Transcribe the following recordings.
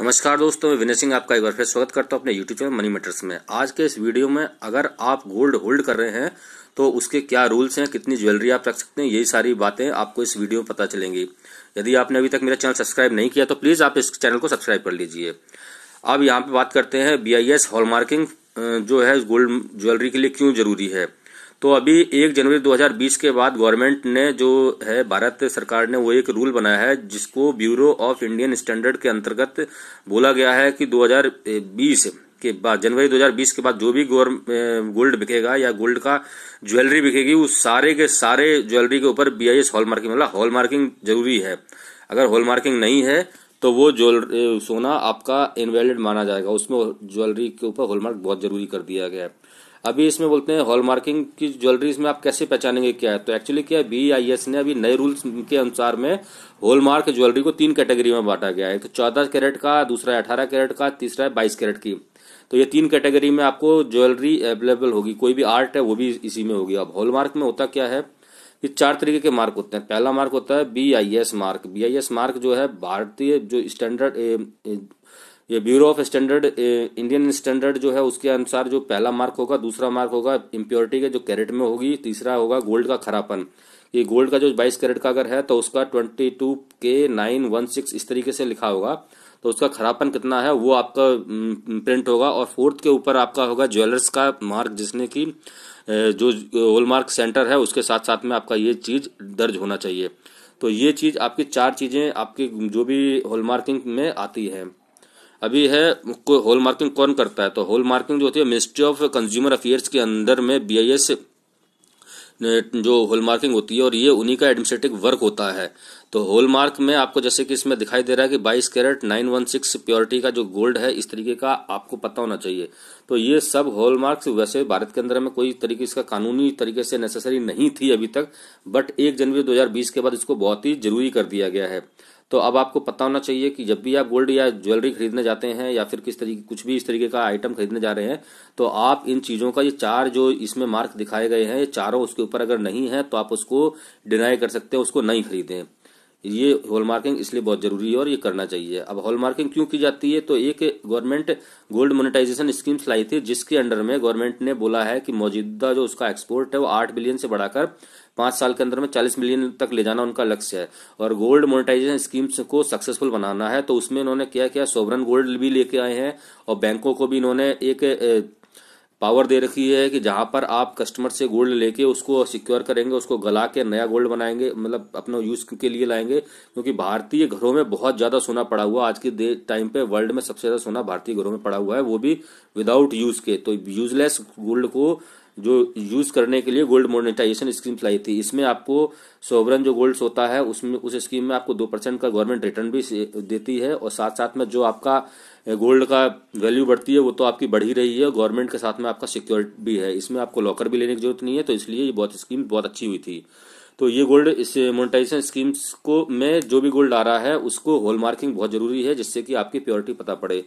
नमस्कार दोस्तों मैं विनय सिंह आपका एक बार फिर स्वागत करता हूँ अपने यूट्यूब चैनल मनी मैटर्स में आज के इस वीडियो में अगर आप गोल्ड होल्ड कर रहे हैं तो उसके क्या रूल्स हैं कितनी ज्वेलरी आप रख सकते हैं यही सारी बातें आपको इस वीडियो में पता चलेंगी यदि आपने अभी तक मेरा चैनल सब्सक्राइब नहीं किया तो प्लीज़ आप इस चैनल को सब्सक्राइब कर लीजिए अब यहाँ पे बात करते हैं बी आई हॉलमार्किंग जो है गोल्ड ज्वेलरी के लिए क्यों जरूरी है तो अभी एक जनवरी 2020 के बाद गवर्नमेंट ने जो है भारत सरकार ने वो एक रूल बनाया है जिसको ब्यूरो ऑफ इंडियन स्टैंडर्ड के अंतर्गत बोला गया है कि 2020 के बाद जनवरी 2020 के बाद जो भी गोल्ड बिकेगा या गोल्ड का ज्वेलरी बिकेगी उस सारे के सारे ज्वेलरी के ऊपर बी आई एस हॉलमार्किंग मतलब हॉलमार्किंग जरूरी है अगर हॉलमार्किंग नहीं है तो वो ज्वेलरी सोना आपका इनवैलिड माना जाएगा उसमें ज्वेलरी के ऊपर हॉलमार्क बहुत जरूरी कर दिया गया है अभी इसमें बोलते हैं हॉलमार्किंग की ज्वेलरी में आप कैसे पहचानेंगे क्या है तो एक्चुअली क्या है एस ने अभी नए रूल्स के अनुसार में हॉलमार्क ज्वेलरी को तीन कैटेगरी में बांटा गया है तो चौदह कैरेट का दूसरा है अठारह कैरेट का तीसरा है बाईस कैरेट की तो ये तीन कैटेगरी में आपको ज्वेलरी अवेलेबल होगी कोई भी आर्ट है वो भी इसी में होगी अब हॉलमार्क में होता क्या है कि चार तरीके के मार्क होते हैं पहला मार्क होता है B I S mark B I S mark जो है भारतीय जो स्टैंडर्ड ये bureau of standard Indian standard जो है उसके अनुसार जो पहला मार्क होगा दूसरा मार्क होगा इम्प्योरिटी के जो कैरेट में होगी तीसरा होगा गोल्ड का खरापन ये गोल्ड का जो 22 कैरेट का अगर है तो उसका twenty two K nine one six इस तरीके से लिखा होगा तो उसका खरापन कितना है वो आपका प्रिंट होगा और फोर्थ के ऊपर आपका होगा ज्वेलर्स का मार्क जिसने की जो होलमार्क सेंटर है उसके साथ साथ में आपका ये चीज़ दर्ज होना चाहिए तो ये चीज़ आपकी चार चीज़ें आपकी जो भी होलमार्किंग में आती है अभी है कोई होल मार्किंग कौन करता है तो होल मार्किंग जो होती है मिनिस्ट्री ऑफ कंज्यूमर अफेयर्स के अंदर में बी जो होल मार्किंग होती है और ये उन्हीं का एडमिनिस्ट्रेटिव वर्क होता है तो होल मार्क में आपको जैसे कि इसमें दिखाई दे रहा है कि 22 कैरेट 916 प्योरिटी का जो गोल्ड है इस तरीके का आपको पता होना चाहिए तो ये सब होल मार्क वैसे भारत के अंदर में कोई तरीके इसका कानूनी तरीके से नेसेसरी नहीं थी अभी तक बट एक जनवरी दो के बाद इसको बहुत ही जरूरी कर दिया गया है तो अब आपको पता होना चाहिए कि जब भी आप गोल्ड या ज्वेलरी खरीदने जाते हैं या फिर किस तरीके कुछ भी इस तरीके का आइटम खरीदने जा रहे हैं तो आप इन चीज़ों का ये चार जो इसमें मार्क दिखाए गए हैं ये चारों उसके ऊपर अगर नहीं है तो आप उसको डिनाई कर सकते हैं उसको नहीं खरीदें ये हॉलमार्किंग इसलिए बहुत जरूरी है और ये करना चाहिए अब हॉलमार्किंग क्यों की जाती है तो एक गवर्नमेंट गोल्ड मोनेटाइजेशन स्कीम्स लाई थी जिसके अंडर में गवर्नमेंट ने बोला है कि मौजूदा जो उसका एक्सपोर्ट है वो आठ बिलियन से बढ़ाकर पांच साल के अंदर में चालीस मिलियन तक ले जाना उनका लक्ष्य है और गोल्ड मोनिटाइजेशन स्कीम्स को सक्सेसफुल बनाना है तो उसमें इन्होंने क्या किया सोवरन गोल्ड भी लेके आए हैं और बैंकों को भी इन्होंने एक पावर दे रखी है कि जहां पर आप कस्टमर से गोल्ड लेके उसको सिक्योर करेंगे उसको गला के नया गोल्ड बनाएंगे मतलब अपना यूज के लिए लाएंगे क्योंकि भारतीय घरों में बहुत ज्यादा सोना पड़ा हुआ आज के टाइम पे वर्ल्ड में सबसे ज्यादा सोना भारतीय घरों में पड़ा हुआ है वो भी विदाउट यूज के तो यूजलेस गोल्ड को जो यूज़ करने के लिए गोल्ड मोनेटाइजेशन स्कीम लाई थी इसमें आपको सोवरन जो गोल्ड्स होता है उसमें उस स्कीम में आपको दो परसेंट का गवर्नमेंट रिटर्न भी देती है और साथ साथ में जो आपका गोल्ड का वैल्यू बढ़ती है वो तो आपकी बढ़ ही रही है गवर्नमेंट के साथ में आपका सिक्योरिटी भी है इसमें आपको लॉकर भी लेने की जरूरत नहीं है तो इसलिए ये बहुत स्कीम बहुत अच्छी हुई थी तो ये गोल्ड इस मोनिटाइजेशन स्कीम्स को में जो भी गोल्ड आ रहा है उसको होल मार्किंग बहुत जरूरी है जिससे कि आपकी प्योरिटी पता पड़े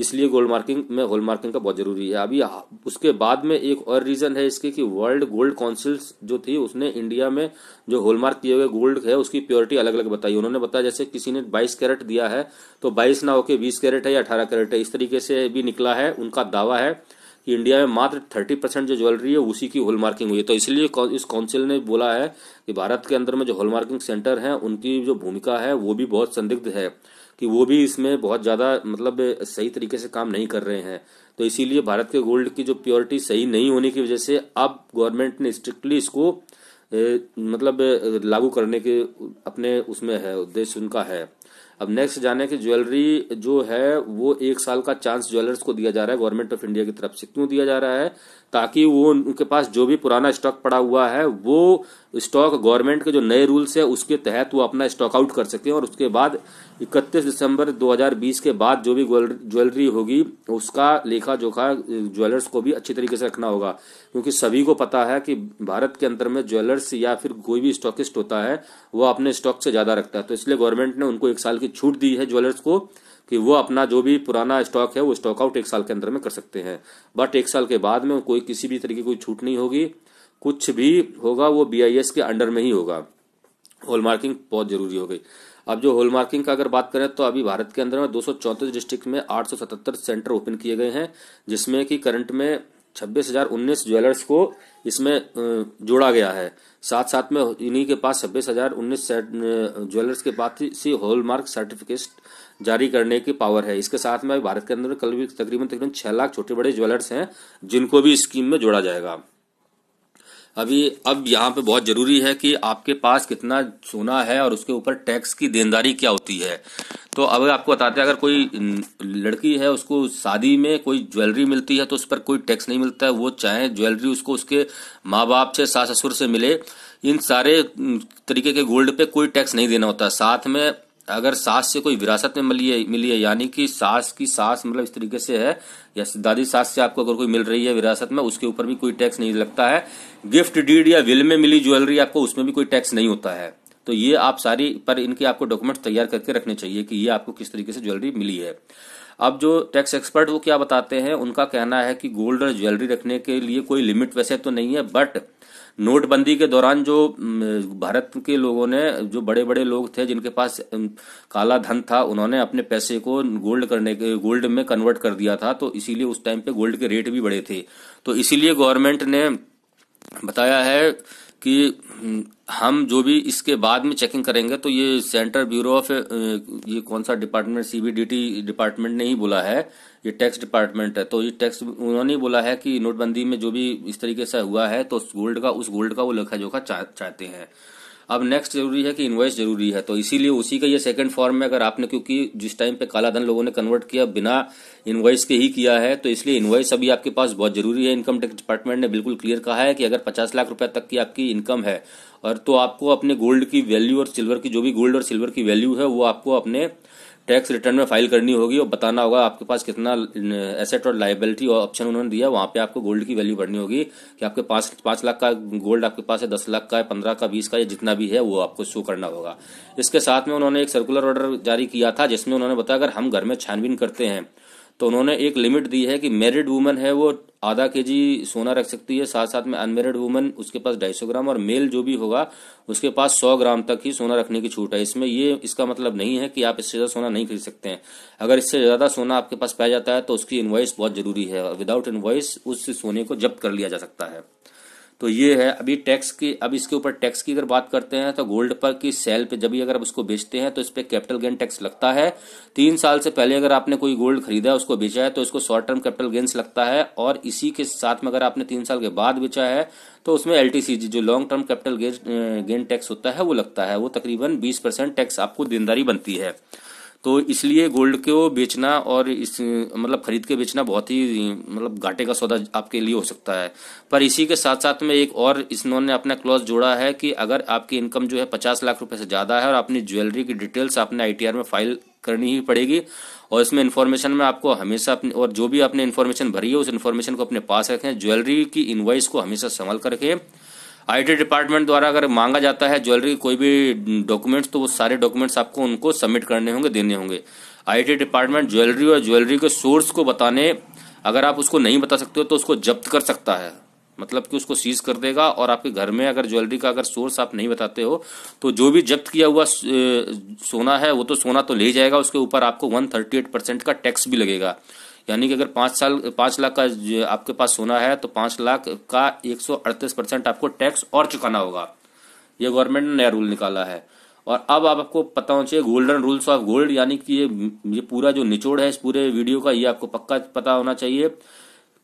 इसलिए गोल्ड मार्किंग में गोल्ड मार्किंग का बहुत जरूरी है अभी उसके बाद में एक और रीज़न है इसके कि वर्ल्ड गोल्ड काउंसिल जो थी उसने इंडिया में जो होलमार्क किए हुए गोल्ड है उसकी प्योरिटी अलग अलग बताई उन्होंने बताया जैसे किसी ने 22 कैरेट दिया है तो 22 ना होके 20 कैरेट है या 18 कैरेट है इस तरीके से भी निकला है उनका दावा है कि इंडिया में मात्र थर्टी परसेंट जो ज्वेलरी है उसी की होलमार्किंग हुई है तो इसलिए इस काउंसिल ने बोला है कि भारत के अंदर में जो होलमार्किंग सेंटर है उनकी जो भूमिका है वो भी बहुत संदिग्ध है कि वो भी इसमें बहुत ज़्यादा मतलब सही तरीके से काम नहीं कर रहे हैं तो इसीलिए भारत के गोल्ड की जो प्योरिटी सही नहीं होने की वजह से अब गवर्नमेंट ने स्ट्रिक्टली इसको ए, मतलब लागू करने के अपने उसमें है उद्देश्य उनका है अब नेक्स्ट जाने की ज्वेलरी जो है वो एक साल का चांस ज्वेलर्स को दिया जा रहा है गवर्नमेंट ऑफ इंडिया की तरफ से क्यों दिया जा रहा है ताकि वो उनके पास जो भी पुराना स्टॉक पड़ा हुआ है वो स्टॉक गवर्नमेंट के जो नए रूल्स है उसके तहत वो अपना स्टॉक आउट कर सकते हैं और उसके बाद 31 दिसंबर 2020 के बाद जो भी ज्वेलरी होगी उसका लेखा जोखा ज्वेलर्स को भी अच्छी तरीके से रखना होगा क्योंकि सभी को पता है कि भारत के अंदर में ज्वेलर्स या फिर कोई भी स्टॉकिस्ट होता है वो अपने स्टॉक से ज़्यादा रखता है तो इसलिए गवर्नमेंट ने उनको एक साल की छूट दी है ज्वेलर्स को कि वो अपना जो भी पुराना स्टॉक है वो स्टॉक आउट एक साल के अंदर में कर सकते हैं बट एक साल के बाद में कोई किसी भी तरीके की कोई छूट नहीं होगी कुछ भी होगा वो बी के अंडर में ही होगा होल मार्किंग बहुत जरूरी हो गई अब जो होल मार्किंग का अगर बात करें तो अभी भारत के अंदर में दो डिस्ट्रिक्ट में आठ सेंटर ओपन किए गए हैं जिसमें कि करंट में छब्बीस हजार उन्नीस ज्वेलर्स को इसमें जोड़ा गया है साथ साथ में इन्हीं के पास छब्बीस हजार उन्नीस ज्वेलर्स के पास ही होलमार्क सर्टिफिकेट जारी करने की पावर है इसके साथ में भारत के अंदर कल भी तकरीबन तकरीबन छह लाख छोटे बड़े ज्वेलर्स हैं जिनको भी स्कीम में जोड़ा जाएगा अभी अब यहाँ पे बहुत जरूरी है कि आपके पास कितना सोना है और उसके ऊपर टैक्स की देनदारी क्या होती है तो अब आपको बताते हैं अगर कोई लड़की है उसको शादी में कोई ज्वेलरी मिलती है तो उस पर कोई टैक्स नहीं मिलता है वो चाहे ज्वेलरी उसको उसके माँ बाप से सास ससुर से मिले इन सारे तरीके के गोल्ड पे कोई टैक्स नहीं देना होता साथ में अगर सास से कोई विरासत में मिली है मिली है यानी कि सास की सास मतलब इस तरीके से है या दादी सास से आपको अगर कोई मिल रही है विरासत में उसके ऊपर भी कोई टैक्स नहीं लगता है गिफ्ट डीड या विल में मिली ज्वेलरी आपको उसमें भी कोई टैक्स नहीं होता है तो ये आप सारी पर इनके आपको डॉक्यूमेंट तैयार करके रखने चाहिए कि ये आपको किस तरीके से ज्वेलरी मिली है अब जो टैक्स एक्सपर्ट वो क्या बताते हैं उनका कहना है कि गोल्ड और ज्वेलरी रखने के लिए कोई लिमिट वैसे तो नहीं है बट नोटबंदी के दौरान जो भारत के लोगों ने जो बड़े बड़े लोग थे जिनके पास काला धन था उन्होंने अपने पैसे को गोल्ड करने के गोल्ड में कन्वर्ट कर दिया था तो इसीलिए उस टाइम पे गोल्ड के रेट भी बढ़े थे तो इसीलिए गवर्नमेंट ने बताया है कि हम्म, हम जो भी इसके बाद में चेकिंग करेंगे तो ये सेंट्रल ब्यूरो ऑफ ये कौन सा डिपार्टमेंट सीबीडीटी डिपार्टमेंट ने ही बोला है ये टैक्स डिपार्टमेंट है तो ये टैक्स उन्होंने बोला है कि नोटबंदी में जो भी इस तरीके से हुआ है तो गोल्ड का उस गोल्ड का वो लेखा जोखा चाहते हैं अब नेक्स्ट जरूरी है कि इन्वॉइस जरूरी है तो इसीलिए उसी का ये सेकंड फॉर्म में अगर आपने क्योंकि जिस टाइम पे काला धन लोगों ने कन्वर्ट किया बिना इन्वॉइस के ही किया है तो इसलिए इन्वॉइस अभी आपके पास बहुत जरूरी है इनकम टैक्स डिपार्टमेंट ने बिल्कुल क्लियर कहा है कि अगर पचास लाख रुपए तक की आपकी इनकम है और तो आपको अपने गोल्ड की वैल्यू और सिल्वर की जो भी गोल्ड और सिल्वर की वैल्यू है वो आपको अपने टैक्स रिटर्न में फाइल करनी होगी और बताना होगा आपके पास कितना एसेट और लाइबिलिटी और ऑप्शन उन्होंने दिया वहां पे आपको गोल्ड की वैल्यू बढ़नी होगी कि आपके पास पांच लाख का गोल्ड आपके पास है दस लाख का है पंद्रह का बीस का या जितना भी है वो आपको शो करना होगा इसके साथ में उन्होंने एक सर्कुलर ऑर्डर जारी किया था जिसमें उन्होंने बताया अगर हम घर में छानबीन करते हैं तो उन्होंने एक लिमिट दी है कि मैरिड वुमन है वो आधा के जी सोना रख सकती है साथ साथ में अनमेरिड वुमन उसके पास ढाई सौ ग्राम और मेल जो भी होगा उसके पास सौ ग्राम तक ही सोना रखने की छूट है इसमें ये इसका मतलब नहीं है कि आप इससे ज़्यादा सोना नहीं खरीद सकते हैं अगर इससे ज़्यादा सोना आपके पास पाया जाता है तो उसकी इन्वाइस बहुत ज़रूरी है विदाउट इन्वाइस उस सोने को जब्त कर लिया जा सकता है तो ये है अभी टैक्स की अब इसके ऊपर टैक्स की अगर बात करते हैं तो गोल्ड पर की सेल पे जब भी अगर आप उसको बेचते हैं तो इस पर कैपिटल गेन टैक्स लगता है तीन साल से पहले अगर आपने कोई गोल्ड खरीदा है उसको बेचा है तो इसको शॉर्ट टर्म कैपिटल गेन्स लगता है और इसी के साथ में अगर आपने तीन साल के बाद बेचा है तो उसमें एल जो long term capital gain tax होता है वो लगता है वो तकरीबन बीस टैक्स आपको देनदारी बनती है तो इसलिए गोल्ड को बेचना और इस मतलब खरीद के बेचना बहुत ही मतलब घाटे का सौदा आपके लिए हो सकता है पर इसी के साथ साथ में एक और इस ने अपना क्लॉज जोड़ा है कि अगर आपकी इनकम जो है पचास लाख रुपए से ज़्यादा है और अपनी ज्वेलरी की डिटेल्स आपने आई में फाइल करनी ही पड़ेगी और इसमें इन्फॉर्मेशन में आपको हमेशा अपने और जो भी आपने इन्फॉर्मेशन भरी है उस इन्फॉर्मेशन को अपने पास रखें ज्वेलरी की इन्वाइस को हमेशा संभाल कर रखें आईटी डिपार्टमेंट द्वारा अगर मांगा जाता है ज्वेलरी कोई भी डॉक्यूमेंट्स तो वो सारे डॉक्यूमेंट्स आपको उनको सबमिट करने होंगे देने होंगे आईटी डिपार्टमेंट ज्वेलरी और ज्वेलरी के सोर्स को बताने अगर आप उसको नहीं बता सकते हो तो उसको जब्त कर सकता है मतलब कि उसको सीज कर देगा और आपके घर में अगर ज्वेलरी का अगर सोर्स आप नहीं बताते हो तो जो भी जब्त किया हुआ सोना है वो तो सोना तो ले जाएगा उसके ऊपर आपको वन थर्टी एट परसेंट का टैक्स भी लगेगा यानी कि अगर पाँच साल पाँच लाख का आपके पास सोना है तो पाँच लाख का एक सौ अड़तीस परसेंट आपको टैक्स और चुकाना होगा ये गवर्नमेंट ने नया रूल निकाला है और अब आप आपको पता होना चाहिए गोल्डन रूल्स ऑफ गोल्ड यानी कि ये ये पूरा जो निचोड़ है इस पूरे वीडियो का ये आपको पक्का पता होना चाहिए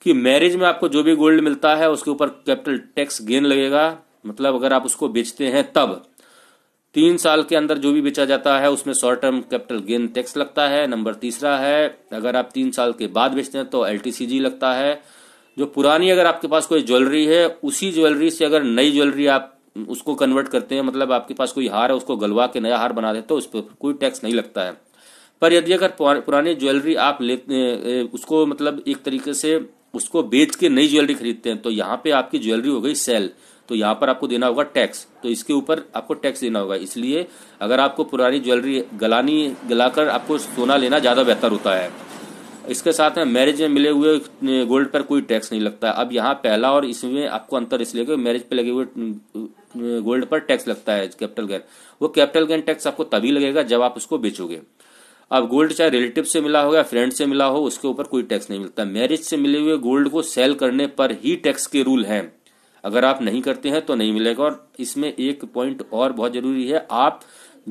कि मैरिज में आपको जो भी गोल्ड मिलता है उसके ऊपर कैपिटल टैक्स गेन लगेगा मतलब अगर आप उसको बेचते हैं तब तीन साल के अंदर जो भी बेचा जाता है उसमें short term capital gain tax लगता है नंबर तीसरा है अगर आप तीन साल के बाद बेचते हैं तो एल लगता है जो पुरानी अगर आपके पास कोई ज्वेलरी है उसी ज्वेलरी से अगर नई ज्वेलरी आप उसको कन्वर्ट करते हैं मतलब आपके पास कोई हार है उसको गलवा के नया हार बना देते हो तो उस पर कोई टैक्स नहीं लगता है पर यदि अगर पुरानी ज्वेलरी आप लेते उसको मतलब एक तरीके से उसको बेच के नई ज्वेलरी खरीदते हैं तो यहाँ पे आपकी ज्वेलरी हो गई सेल तो यहाँ पर आपको देना होगा टैक्स तो इसके ऊपर आपको टैक्स देना होगा इसलिए अगर आपको पुरानी ज्वेलरी गलानी गलाकर आपको सोना लेना ज़्यादा बेहतर होता है इसके साथ में मैरिज में मिले हुए गोल्ड पर कोई टैक्स नहीं लगता अब यहाँ पहला और इसमें आपको अंतर इसलिए कि मैरिज पे लगे हुए गोल्ड पर टैक्स लगता है कैपिटल गेन वो कैपिटल गेन टैक्स आपको तभी लगेगा जब आप उसको बेचोगे अब गोल्ड चाहे रिलेटिव से मिला हो या फ्रेंड से मिला हो उसके ऊपर कोई टैक्स नहीं मिलता मैरिज से मिले हुए गोल्ड को सेल करने पर ही टैक्स के रूल हैं अगर आप नहीं करते हैं तो नहीं मिलेगा और इसमें एक पॉइंट और बहुत जरूरी है आप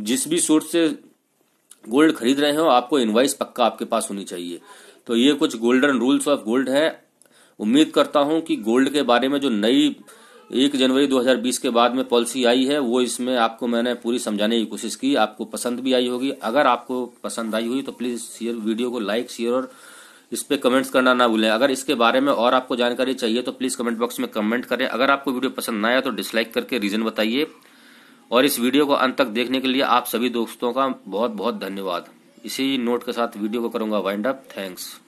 जिस भी सोर्स से गोल्ड खरीद रहे हो आपको इन्वाइस पक्का आपके पास होनी चाहिए तो ये कुछ गोल्डन रूल्स ऑफ गोल्ड है उम्मीद करता हूं कि गोल्ड के बारे में जो नई एक जनवरी 2020 के बाद में पॉलिसी आई है वो इसमें आपको मैंने पूरी समझाने की कोशिश की आपको पसंद भी आई होगी अगर आपको पसंद आई हुई तो प्लीज़ शेयर वीडियो को लाइक शेयर और इस पर कमेंट्स करना ना भूलें अगर इसके बारे में और आपको जानकारी चाहिए तो प्लीज़ कमेंट बॉक्स में कमेंट करें अगर आपको वीडियो पसंद ना आया तो डिसलाइक करके रीज़न बताइए और इस वीडियो को अंत तक देखने के लिए आप सभी दोस्तों का बहुत बहुत धन्यवाद इसी नोट के साथ वीडियो को करूंगा वाइंड अप थैंक्स